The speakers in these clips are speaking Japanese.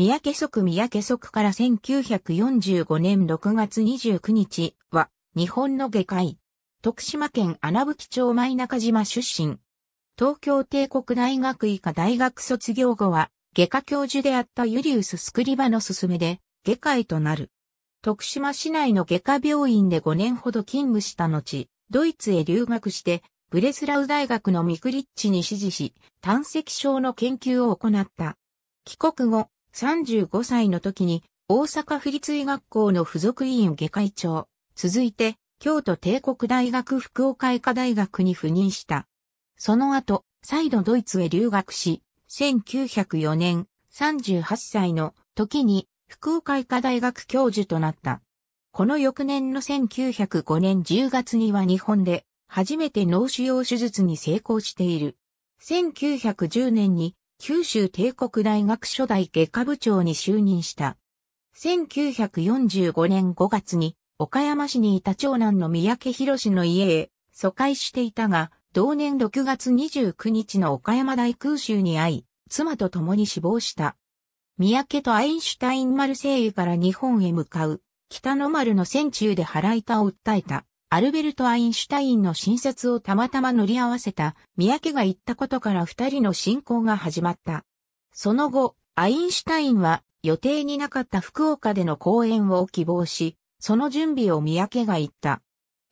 三宅即三宅即から1945年6月29日は日本の外科医。徳島県穴吹町舞中島出身。東京帝国大学医科大学卒業後は外科教授であったユリウス・スクリバの勧めで外科医となる。徳島市内の外科病院で5年ほど勤務した後、ドイツへ留学してブレスラウ大学のミクリッチに指示し、胆石症の研究を行った。帰国後、35歳の時に大阪府立医学校の付属委員下会長、続いて京都帝国大学福岡医科大学に赴任した。その後、再度ドイツへ留学し、1904年38歳の時に福岡医科大学教授となった。この翌年の1905年10月には日本で初めて脳腫瘍手術に成功している。1910年に九州帝国大学初代外科部長に就任した。1945年5月に岡山市にいた長男の三宅博の家へ疎開していたが、同年6月29日の岡山大空襲に遭い、妻と共に死亡した。三宅とアインシュタイン丸聖油から日本へ向かう、北の丸の戦中で腹板を訴えた。アルベルト・アインシュタインの新設をたまたま乗り合わせた、三宅が言ったことから二人の進行が始まった。その後、アインシュタインは予定になかった福岡での講演を希望し、その準備を三宅が言った。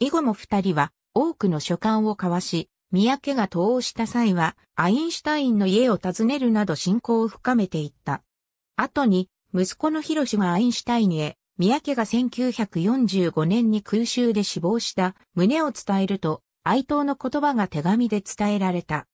以後も二人は多くの書簡を交わし、三宅が投をした際は、アインシュタインの家を訪ねるなど進行を深めていった。後に、息子のヒロシがアインシュタインへ、三宅が1945年に空襲で死亡した旨を伝えると、哀悼の言葉が手紙で伝えられた。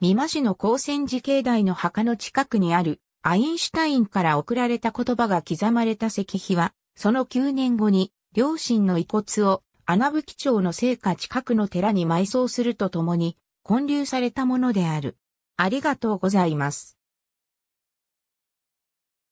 美馬市の高専寺境内の墓の近くにあるアインシュタインから送られた言葉が刻まれた石碑は、その9年後に両親の遺骨を穴吹町の聖火近くの寺に埋葬するとともに、建立されたものである。ありがとうございます。